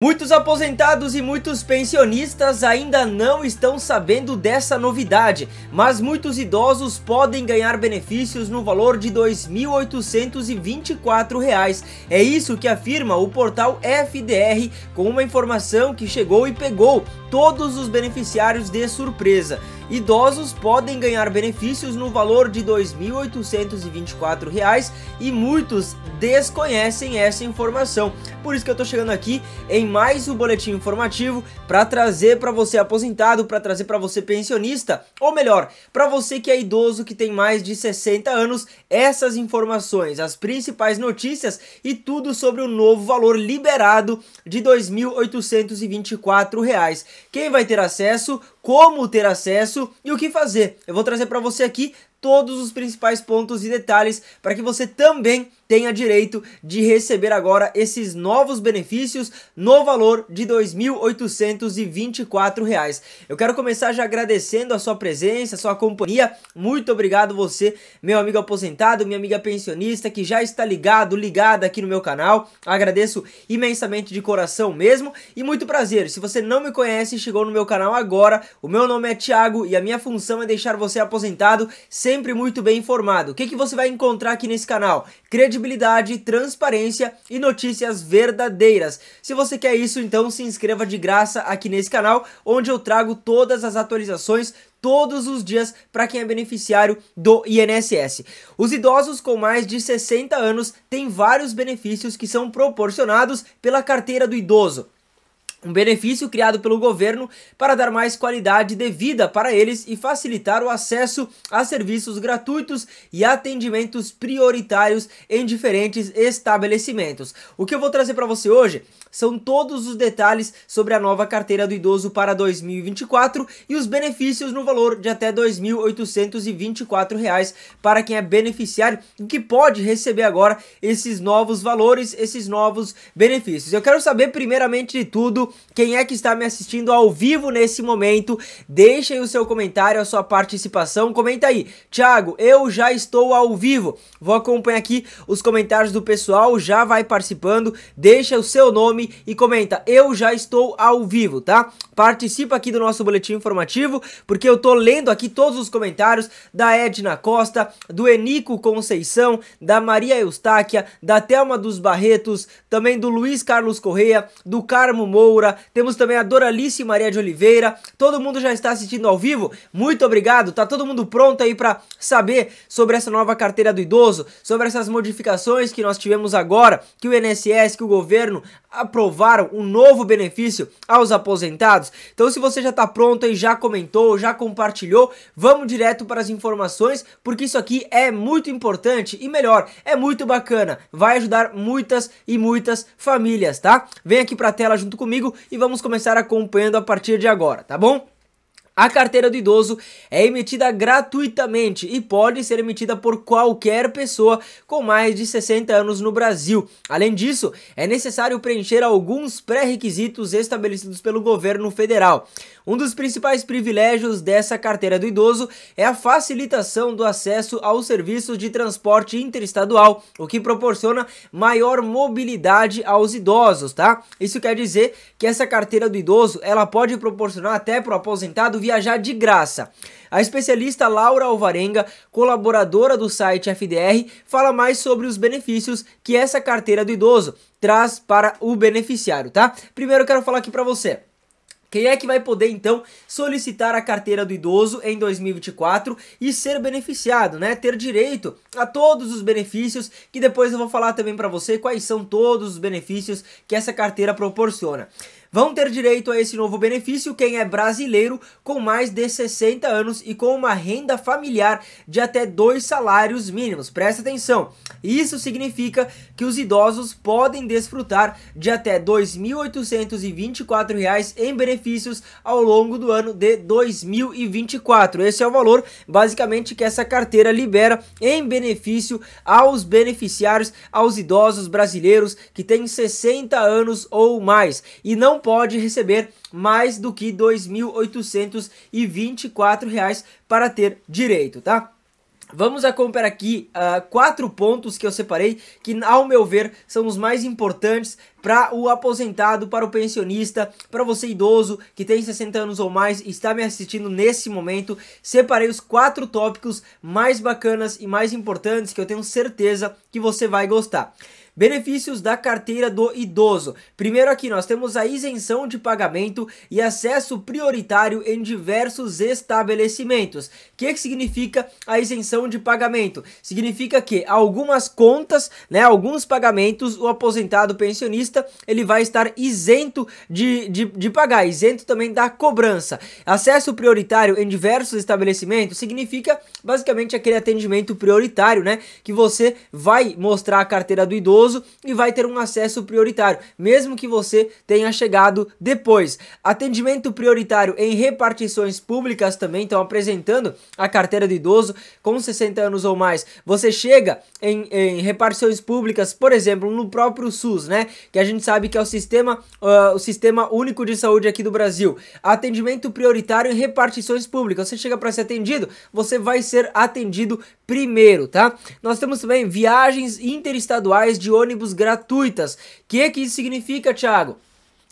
Muitos aposentados e muitos pensionistas ainda não estão sabendo dessa novidade, mas muitos idosos podem ganhar benefícios no valor de R$ 2.824. É isso que afirma o portal FDR com uma informação que chegou e pegou todos os beneficiários de surpresa. Idosos podem ganhar benefícios no valor de R$ 2.824 e muitos desconhecem essa informação. Por isso que eu estou chegando aqui em mais um boletim informativo para trazer para você aposentado, para trazer para você pensionista, ou melhor, para você que é idoso que tem mais de 60 anos, essas informações, as principais notícias e tudo sobre o novo valor liberado de R$ 2.824. Quem vai ter acesso? como ter acesso e o que fazer. Eu vou trazer para você aqui todos os principais pontos e detalhes para que você também tenha direito de receber agora esses novos benefícios no valor de R$ 2.824. Eu quero começar já agradecendo a sua presença, a sua companhia. Muito obrigado você, meu amigo aposentado, minha amiga pensionista que já está ligado, ligada aqui no meu canal. Agradeço imensamente de coração mesmo e muito prazer. Se você não me conhece e chegou no meu canal agora, o meu nome é Thiago e a minha função é deixar você aposentado sempre muito bem informado. O que, que você vai encontrar aqui nesse canal? Credi credibilidade, transparência e notícias verdadeiras. Se você quer isso, então se inscreva de graça aqui nesse canal, onde eu trago todas as atualizações, todos os dias para quem é beneficiário do INSS. Os idosos com mais de 60 anos têm vários benefícios que são proporcionados pela carteira do idoso um benefício criado pelo governo para dar mais qualidade de vida para eles e facilitar o acesso a serviços gratuitos e atendimentos prioritários em diferentes estabelecimentos. O que eu vou trazer para você hoje são todos os detalhes sobre a nova carteira do idoso para 2024 e os benefícios no valor de até R$ 2.824 para quem é beneficiário e que pode receber agora esses novos valores, esses novos benefícios. Eu quero saber primeiramente de tudo quem é que está me assistindo ao vivo nesse momento. Deixem o seu comentário, a sua participação. Comenta aí. Thiago, eu já estou ao vivo. Vou acompanhar aqui os comentários do pessoal, já vai participando. Deixa o seu nome nome e comenta, eu já estou ao vivo, tá? Participa aqui do nosso boletim informativo, porque eu tô lendo aqui todos os comentários da Edna Costa, do Enico Conceição, da Maria Eustáquia, da Thelma dos Barretos, também do Luiz Carlos Correia, do Carmo Moura, temos também a Doralice Maria de Oliveira, todo mundo já está assistindo ao vivo, muito obrigado, tá todo mundo pronto aí para saber sobre essa nova carteira do idoso, sobre essas modificações que nós tivemos agora, que o INSS, que o governo aprovaram um novo benefício aos aposentados. Então, se você já está pronto e já comentou, já compartilhou, vamos direto para as informações, porque isso aqui é muito importante e melhor, é muito bacana, vai ajudar muitas e muitas famílias, tá? Vem aqui para a tela junto comigo e vamos começar acompanhando a partir de agora, tá bom? A carteira do idoso é emitida gratuitamente e pode ser emitida por qualquer pessoa com mais de 60 anos no Brasil. Além disso, é necessário preencher alguns pré-requisitos estabelecidos pelo governo federal. Um dos principais privilégios dessa carteira do idoso é a facilitação do acesso aos serviços de transporte interestadual, o que proporciona maior mobilidade aos idosos, tá? Isso quer dizer que essa carteira do idoso, ela pode proporcionar até para o aposentado viajar de graça. A especialista Laura Alvarenga, colaboradora do site FDR, fala mais sobre os benefícios que essa carteira do idoso traz para o beneficiário, tá? Primeiro eu quero falar aqui para você. Quem é que vai poder então solicitar a carteira do idoso em 2024 e ser beneficiado, né? Ter direito a todos os benefícios, que depois eu vou falar também para você quais são todos os benefícios que essa carteira proporciona. Vão ter direito a esse novo benefício quem é brasileiro com mais de 60 anos e com uma renda familiar de até dois salários mínimos. Presta atenção, isso significa que os idosos podem desfrutar de até R$ 2.824 em benefícios ao longo do ano de 2024. Esse é o valor, basicamente, que essa carteira libera em benefício aos beneficiários, aos idosos brasileiros que têm 60 anos ou mais. E não pode receber mais do que R$ 2.824 para ter direito, tá? Vamos acompanhar aqui uh, quatro pontos que eu separei, que ao meu ver são os mais importantes para o aposentado, para o pensionista, para você idoso que tem 60 anos ou mais e está me assistindo nesse momento. Separei os quatro tópicos mais bacanas e mais importantes que eu tenho certeza que você vai gostar. Benefícios da carteira do idoso. Primeiro aqui nós temos a isenção de pagamento e acesso prioritário em diversos estabelecimentos. O que, que significa a isenção de pagamento? Significa que algumas contas, né, alguns pagamentos, o aposentado pensionista ele vai estar isento de, de, de pagar, isento também da cobrança. Acesso prioritário em diversos estabelecimentos significa basicamente aquele atendimento prioritário, né, que você vai mostrar a carteira do idoso idoso e vai ter um acesso prioritário, mesmo que você tenha chegado depois. Atendimento prioritário em repartições públicas também estão apresentando a carteira do idoso com 60 anos ou mais. Você chega em, em repartições públicas, por exemplo, no próprio SUS, né? Que a gente sabe que é o sistema, uh, o sistema único de saúde aqui do Brasil. Atendimento prioritário em repartições públicas. Você chega para ser atendido, você vai ser atendido primeiro, tá? Nós temos também viagens interestaduais de ônibus gratuitas. O que, que isso significa, Thiago?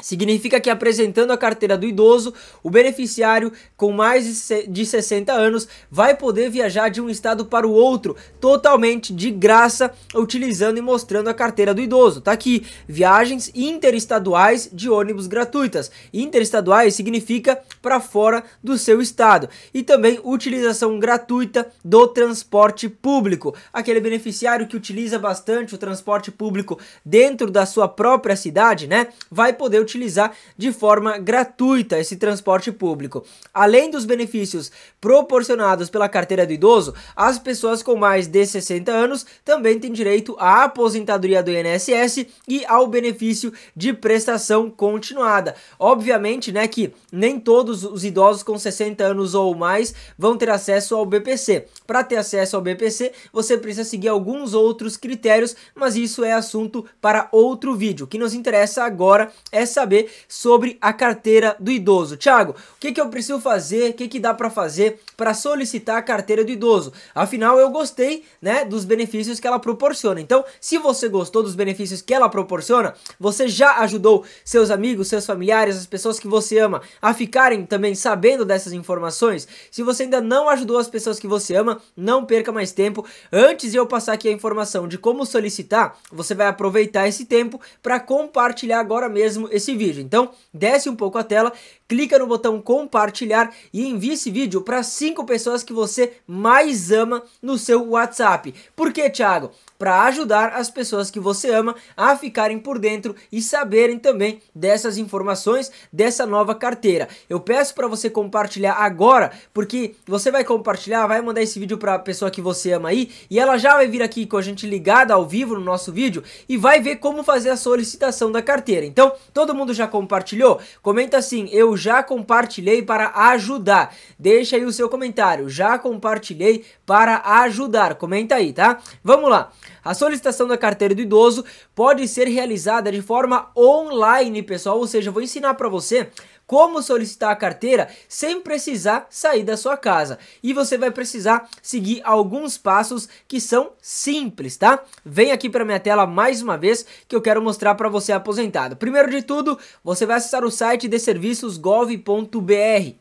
Significa que apresentando a carteira do idoso, o beneficiário com mais de 60 anos vai poder viajar de um estado para o outro totalmente de graça, utilizando e mostrando a carteira do idoso. Tá aqui, viagens interestaduais de ônibus gratuitas. Interestaduais significa para fora do seu estado. E também utilização gratuita do transporte público. Aquele beneficiário que utiliza bastante o transporte público dentro da sua própria cidade, né, vai poder utilizar de forma gratuita esse transporte público. Além dos benefícios proporcionados pela carteira do idoso, as pessoas com mais de 60 anos também têm direito à aposentadoria do INSS e ao benefício de prestação continuada. Obviamente, né, que nem todos os idosos com 60 anos ou mais vão ter acesso ao BPC. Para ter acesso ao BPC, você precisa seguir alguns outros critérios, mas isso é assunto para outro vídeo. O que nos interessa agora é saber sobre a carteira do idoso. Thiago. o que, que eu preciso fazer, o que, que dá para fazer para solicitar a carteira do idoso? Afinal, eu gostei né, dos benefícios que ela proporciona. Então, se você gostou dos benefícios que ela proporciona, você já ajudou seus amigos, seus familiares, as pessoas que você ama a ficarem também sabendo dessas informações? Se você ainda não ajudou as pessoas que você ama, não perca mais tempo. Antes de eu passar aqui a informação de como solicitar, você vai aproveitar esse tempo para compartilhar agora mesmo esse esse vídeo. Então, desce um pouco a tela, clica no botão compartilhar e envie esse vídeo para cinco pessoas que você mais ama no seu WhatsApp. Por que, Thiago? Para ajudar as pessoas que você ama a ficarem por dentro e saberem também dessas informações dessa nova carteira. Eu peço para você compartilhar agora, porque você vai compartilhar, vai mandar esse vídeo para a pessoa que você ama aí e ela já vai vir aqui com a gente ligada ao vivo no nosso vídeo e vai ver como fazer a solicitação da carteira. Então, todo mundo já compartilhou? Comenta assim, eu já compartilhei para ajudar. Deixa aí o seu comentário, já compartilhei para ajudar. Comenta aí, tá? Vamos lá. A solicitação da carteira do idoso pode ser realizada de forma online, pessoal, ou seja, eu vou ensinar para você como solicitar a carteira sem precisar sair da sua casa. E você vai precisar seguir alguns passos que são simples, tá? Vem aqui para minha tela mais uma vez que eu quero mostrar para você aposentado. Primeiro de tudo, você vai acessar o site de serviços gov.br.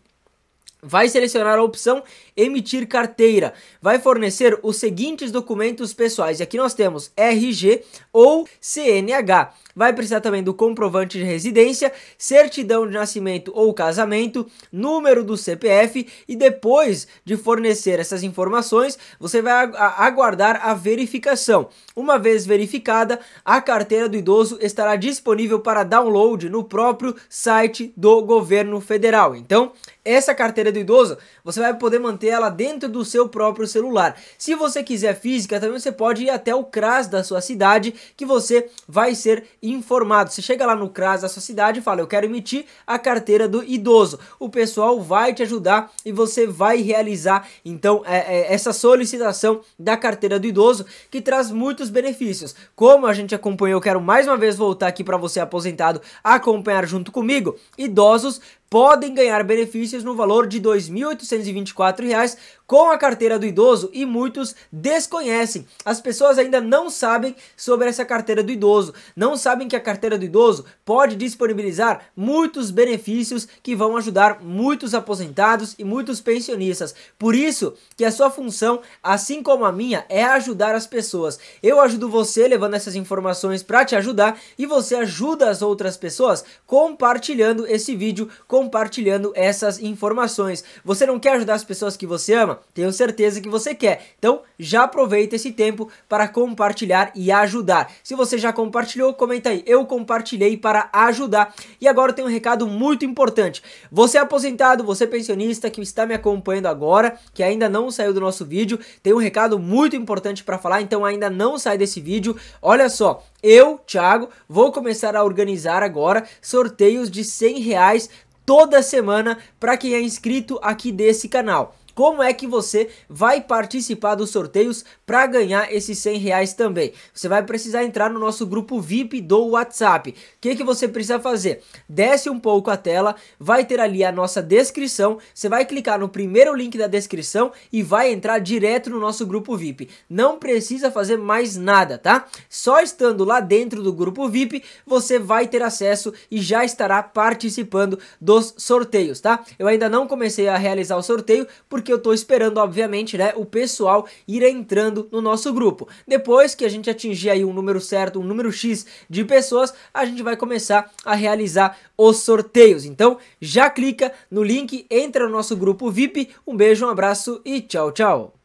Vai selecionar a opção emitir carteira. Vai fornecer os seguintes documentos pessoais. E aqui nós temos RG ou CNH. Vai precisar também do comprovante de residência, certidão de nascimento ou casamento, número do CPF e depois de fornecer essas informações, você vai aguardar a verificação. Uma vez verificada, a carteira do idoso estará disponível para download no próprio site do governo federal. Então, essa carteira carteira do idoso, você vai poder manter ela dentro do seu próprio celular. Se você quiser física, também você pode ir até o CRAS da sua cidade, que você vai ser informado. Você chega lá no CRAS da sua cidade e fala: Eu quero emitir a carteira do idoso. O pessoal vai te ajudar e você vai realizar então é, é, essa solicitação da carteira do idoso, que traz muitos benefícios. Como a gente acompanhou, eu quero mais uma vez voltar aqui para você aposentado acompanhar junto comigo. Idosos podem ganhar benefícios no valor de R$ 2.824 com a carteira do idoso e muitos desconhecem. As pessoas ainda não sabem sobre essa carteira do idoso, não sabem que a carteira do idoso pode disponibilizar muitos benefícios que vão ajudar muitos aposentados e muitos pensionistas. Por isso que a sua função, assim como a minha, é ajudar as pessoas. Eu ajudo você levando essas informações para te ajudar e você ajuda as outras pessoas compartilhando esse vídeo com compartilhando essas informações. Você não quer ajudar as pessoas que você ama? Tenho certeza que você quer. Então já aproveita esse tempo para compartilhar e ajudar. Se você já compartilhou, comenta aí. Eu compartilhei para ajudar. E agora tem um recado muito importante. Você é aposentado, você é pensionista que está me acompanhando agora, que ainda não saiu do nosso vídeo, tem um recado muito importante para falar, então ainda não sai desse vídeo. Olha só, eu, Thiago, vou começar a organizar agora sorteios de 100 reais toda semana para quem é inscrito aqui desse canal como é que você vai participar dos sorteios para ganhar esses 100 reais também. Você vai precisar entrar no nosso grupo VIP do WhatsApp. O que, que você precisa fazer? Desce um pouco a tela, vai ter ali a nossa descrição, você vai clicar no primeiro link da descrição e vai entrar direto no nosso grupo VIP. Não precisa fazer mais nada, tá? Só estando lá dentro do grupo VIP, você vai ter acesso e já estará participando dos sorteios, tá? Eu ainda não comecei a realizar o sorteio porque porque eu tô esperando, obviamente, né, o pessoal ir entrando no nosso grupo. Depois que a gente atingir aí um número certo, um número X de pessoas, a gente vai começar a realizar os sorteios. Então, já clica no link, entra no nosso grupo VIP. Um beijo, um abraço e tchau, tchau.